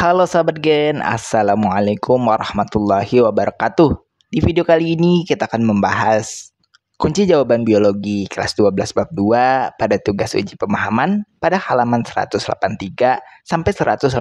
Halo sahabat gen, Assalamualaikum warahmatullahi wabarakatuh Di video kali ini kita akan membahas Kunci jawaban biologi kelas 12 bab 2 pada tugas uji pemahaman pada halaman 183 sampai 184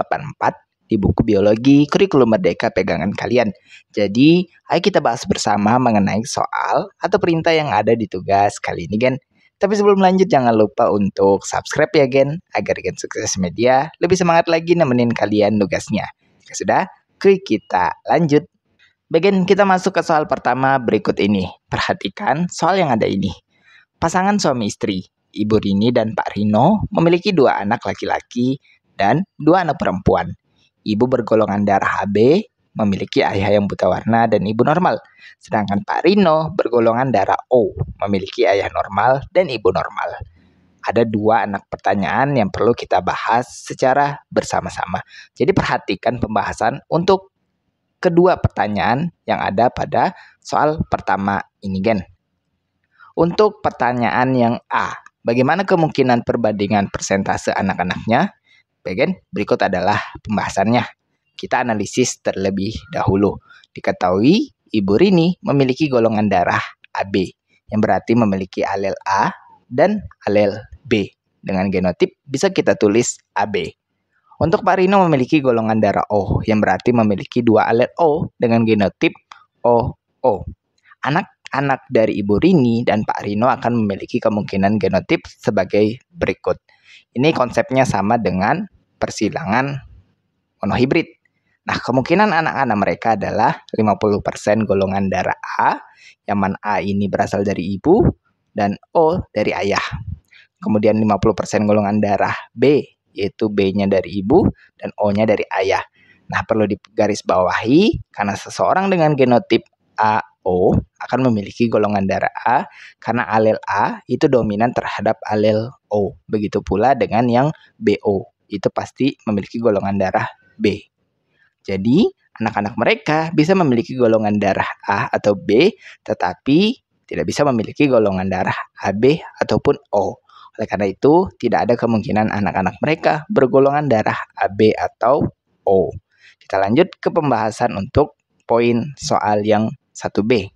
di buku biologi kurikulum merdeka pegangan kalian. Jadi, ayo kita bahas bersama mengenai soal atau perintah yang ada di tugas kali ini, Gen. Tapi sebelum lanjut jangan lupa untuk subscribe ya Gen, agar Gen Sukses Media lebih semangat lagi nemenin kalian tugasnya. Jika ya sudah, klik kita lanjut. Bagian kita masuk ke soal pertama berikut ini. Perhatikan soal yang ada ini. Pasangan suami istri, Ibu Rini dan Pak Rino memiliki dua anak laki-laki dan dua anak perempuan. Ibu bergolongan darah AB, memiliki ayah yang buta warna dan ibu normal. Sedangkan Pak Rino bergolongan darah O, memiliki ayah normal dan ibu normal. Ada dua anak pertanyaan yang perlu kita bahas secara bersama-sama. Jadi perhatikan pembahasan untuk kedua pertanyaan yang ada pada soal pertama ini, Gen. Untuk pertanyaan yang A, bagaimana kemungkinan perbandingan persentase anak-anaknya? Begin, berikut adalah pembahasannya. Kita analisis terlebih dahulu. Diketahui ibu Rini memiliki golongan darah AB yang berarti memiliki alel A dan alel B. Dengan genotip bisa kita tulis AB. Untuk Pak Rino memiliki golongan darah O yang berarti memiliki dua alel O dengan genotip OO. Anak-anak dari Ibu Rini dan Pak Rino akan memiliki kemungkinan genotip sebagai berikut. Ini konsepnya sama dengan persilangan monohibrid. Nah, kemungkinan anak-anak mereka adalah 50% golongan darah A, yang mana A ini berasal dari ibu, dan O dari ayah. Kemudian 50% golongan darah B, yaitu B-nya dari ibu dan O-nya dari ayah. Nah, perlu digarisbawahi karena seseorang dengan genotip AO akan memiliki golongan darah A karena alel A itu dominan terhadap alel O. Begitu pula dengan yang BO, itu pasti memiliki golongan darah B. Jadi, anak-anak mereka bisa memiliki golongan darah A atau B, tetapi tidak bisa memiliki golongan darah AB ataupun O. Oleh karena itu, tidak ada kemungkinan anak-anak mereka bergolongan darah AB atau O. Kita lanjut ke pembahasan untuk poin soal yang 1B.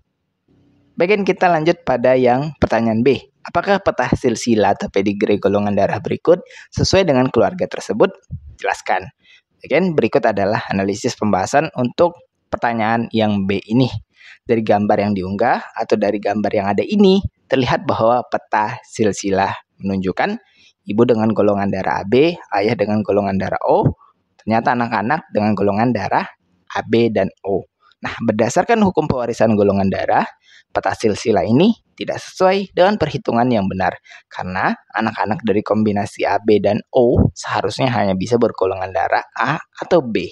Bagian kita lanjut pada yang pertanyaan B. Apakah peta silsilah atau pedigree golongan darah berikut sesuai dengan keluarga tersebut? Jelaskan. Again, berikut adalah analisis pembahasan untuk pertanyaan yang B ini. Dari gambar yang diunggah atau dari gambar yang ada ini, terlihat bahwa peta silsilah menunjukkan ibu dengan golongan darah AB, ayah dengan golongan darah O, ternyata anak-anak dengan golongan darah AB dan O. Nah, berdasarkan hukum pewarisan golongan darah, Peta silsilah ini tidak sesuai dengan perhitungan yang benar karena anak-anak dari kombinasi AB dan O seharusnya hanya bisa bergolongan darah A atau B.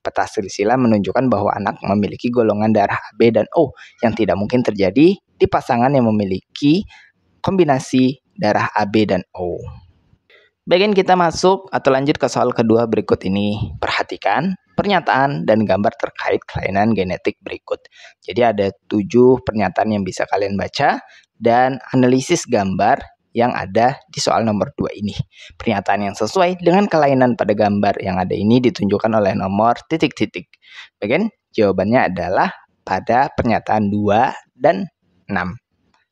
Peta silsilah menunjukkan bahwa anak memiliki golongan darah AB dan O yang tidak mungkin terjadi di pasangan yang memiliki kombinasi darah AB dan O. Bagian kita masuk atau lanjut ke soal kedua berikut ini. Perhatikan pernyataan dan gambar terkait kelainan genetik berikut. Jadi ada tujuh pernyataan yang bisa kalian baca dan analisis gambar yang ada di soal nomor 2 ini. Pernyataan yang sesuai dengan kelainan pada gambar yang ada ini ditunjukkan oleh nomor titik-titik. Bagian jawabannya adalah pada pernyataan 2 dan 6,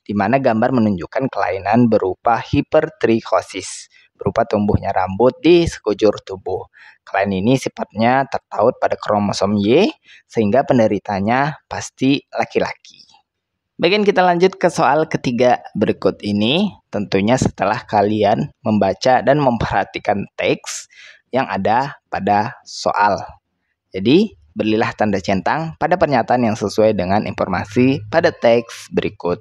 di mana gambar menunjukkan kelainan berupa hipertrichosis berupa tumbuhnya rambut di sekujur tubuh. Kelainan ini sifatnya tertaut pada kromosom Y sehingga penderitanya pasti laki-laki. Bagian kita lanjut ke soal ketiga berikut ini. Tentunya setelah kalian membaca dan memperhatikan teks yang ada pada soal. Jadi, berilah tanda centang pada pernyataan yang sesuai dengan informasi pada teks berikut.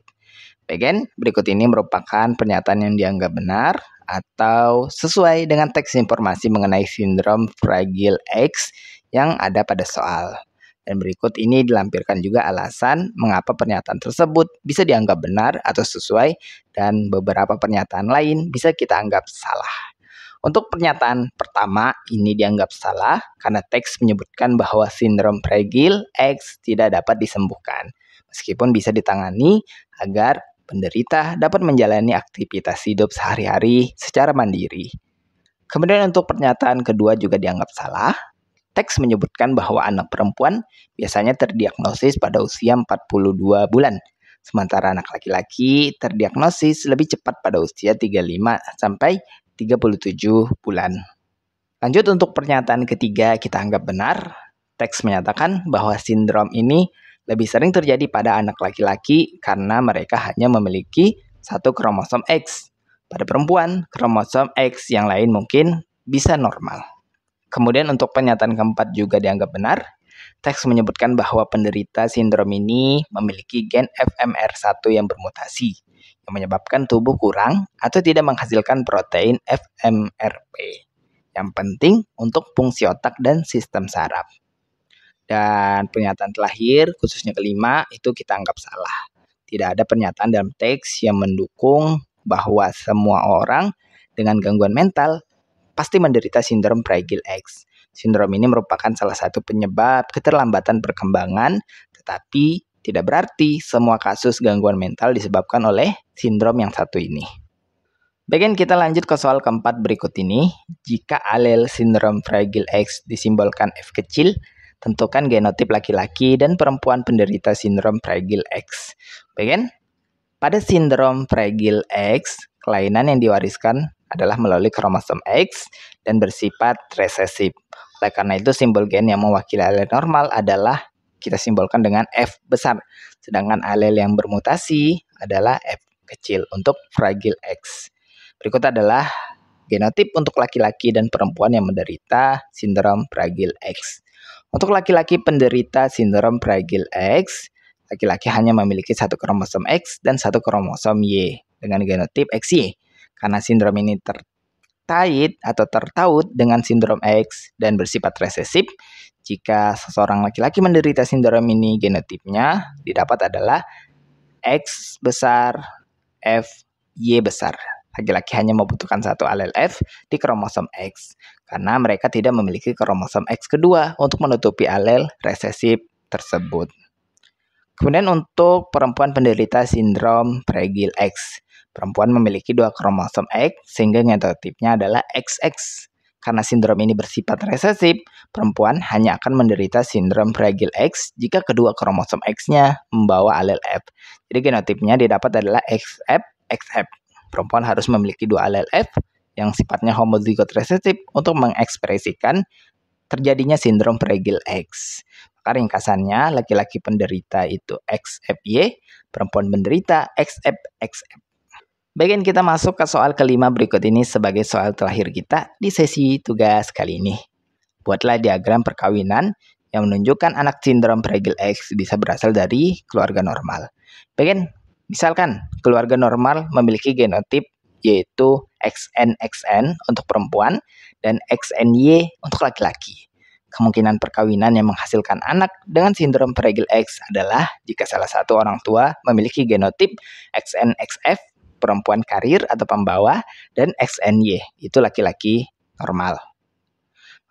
Bagian berikut ini merupakan pernyataan yang dianggap benar atau sesuai dengan teks informasi mengenai sindrom fragile X yang ada pada soal. Dan berikut ini dilampirkan juga alasan mengapa pernyataan tersebut bisa dianggap benar atau sesuai dan beberapa pernyataan lain bisa kita anggap salah. Untuk pernyataan pertama, ini dianggap salah karena teks menyebutkan bahwa sindrom fragile X tidak dapat disembuhkan, meskipun bisa ditangani agar penderita dapat menjalani aktivitas hidup sehari-hari secara mandiri. Kemudian untuk pernyataan kedua juga dianggap salah. Teks menyebutkan bahwa anak perempuan biasanya terdiagnosis pada usia 42 bulan, sementara anak laki-laki terdiagnosis lebih cepat pada usia 35 sampai 37 bulan. Lanjut untuk pernyataan ketiga kita anggap benar. Teks menyatakan bahwa sindrom ini lebih sering terjadi pada anak laki-laki karena mereka hanya memiliki satu kromosom X. Pada perempuan, kromosom X yang lain mungkin bisa normal. Kemudian untuk pernyataan keempat juga dianggap benar. Teks menyebutkan bahwa penderita sindrom ini memiliki gen FMR1 yang bermutasi, yang menyebabkan tubuh kurang atau tidak menghasilkan protein FMRP. Yang penting untuk fungsi otak dan sistem saraf dan pernyataan terakhir khususnya kelima itu kita anggap salah. Tidak ada pernyataan dalam teks yang mendukung bahwa semua orang dengan gangguan mental pasti menderita sindrom Fragile X. Sindrom ini merupakan salah satu penyebab keterlambatan perkembangan, tetapi tidak berarti semua kasus gangguan mental disebabkan oleh sindrom yang satu ini. Bagian kita lanjut ke soal keempat berikut ini. Jika alel sindrom Fragile X disimbolkan F kecil, tentukan genotip laki-laki dan perempuan penderita sindrom Fragile X. Bagian Pada sindrom Fragile X, kelainan yang diwariskan adalah melalui kromosom X dan bersifat resesif. Oleh karena itu, simbol gen yang mewakili alel normal adalah kita simbolkan dengan F besar. Sedangkan alel yang bermutasi adalah F kecil untuk Fragile X. Berikut adalah genotip untuk laki-laki dan perempuan yang menderita sindrom Fragile X. Untuk laki-laki penderita sindrom Fragile X, laki-laki hanya memiliki satu kromosom X dan satu kromosom Y dengan genotip XY. Karena sindrom ini terkait atau tertaut dengan sindrom X dan bersifat resesif, jika seseorang laki-laki menderita sindrom ini genotipnya didapat adalah X besar F Y besar. Laki-laki hanya membutuhkan satu alel F di kromosom X karena mereka tidak memiliki kromosom X kedua untuk menutupi alel resesif tersebut. Kemudian untuk perempuan penderita sindrom Pregil X, perempuan memiliki dua kromosom X sehingga genotipnya adalah XX. Karena sindrom ini bersifat resesif, perempuan hanya akan menderita sindrom Fragile X jika kedua kromosom X-nya membawa alel F. Jadi genotipnya didapat adalah XF, XF. Perempuan harus memiliki dua alel F yang sifatnya homozigot resesif untuk mengekspresikan terjadinya sindrom Pregil X. Maka ringkasannya, laki-laki penderita itu XFY, perempuan penderita XFXF. Bagian kita masuk ke soal kelima berikut ini sebagai soal terakhir kita di sesi tugas kali ini. Buatlah diagram perkawinan yang menunjukkan anak sindrom Pregil X bisa berasal dari keluarga normal. Bagian, misalkan keluarga normal memiliki genotip yaitu XNXN untuk perempuan dan XNY untuk laki-laki. Kemungkinan perkawinan yang menghasilkan anak dengan sindrom Pregel X adalah jika salah satu orang tua memiliki genotip XNXF perempuan karir atau pembawa dan XNY itu laki-laki normal.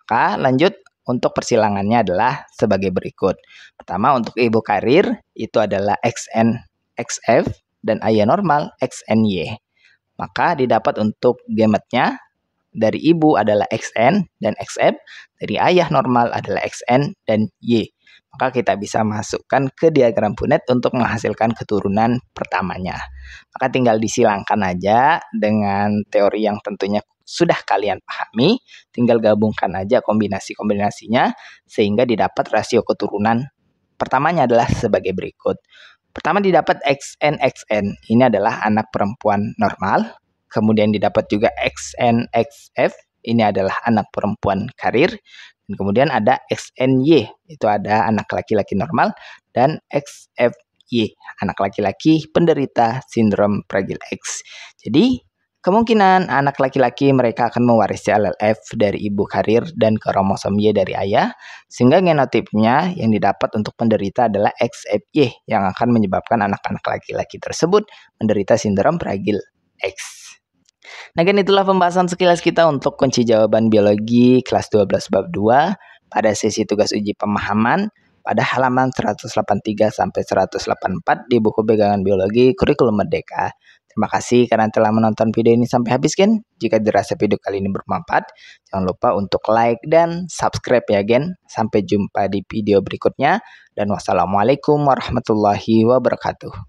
Maka lanjut untuk persilangannya adalah sebagai berikut. Pertama untuk ibu karir itu adalah XNXF dan ayah normal XNY. Maka didapat untuk gametnya dari ibu adalah XN dan XM, dari ayah normal adalah XN dan Y. Maka kita bisa masukkan ke diagram punet untuk menghasilkan keturunan pertamanya. Maka tinggal disilangkan aja dengan teori yang tentunya sudah kalian pahami, tinggal gabungkan aja kombinasi-kombinasinya sehingga didapat rasio keturunan pertamanya adalah sebagai berikut. Pertama didapat XNXN. Ini adalah anak perempuan normal. Kemudian didapat juga XNXF. Ini adalah anak perempuan karir. Dan kemudian ada XNY. Itu ada anak laki-laki normal. Dan XFY. Anak laki-laki penderita sindrom Fragile X. Jadi Kemungkinan anak laki-laki mereka akan mewarisi LLF dari ibu karir dan kromosom Y dari ayah, sehingga genotipnya yang didapat untuk penderita adalah XFY yang akan menyebabkan anak-anak laki-laki tersebut menderita sindrom Fragil X. Nah, kan itulah pembahasan sekilas kita untuk kunci jawaban biologi kelas 12 bab 2 pada sesi tugas uji pemahaman pada halaman 183 sampai 184 di buku pegangan biologi kurikulum merdeka. Terima kasih karena telah menonton video ini sampai habis Gen. Jika dirasa video kali ini bermanfaat, jangan lupa untuk like dan subscribe ya Gen. Sampai jumpa di video berikutnya dan wassalamualaikum warahmatullahi wabarakatuh.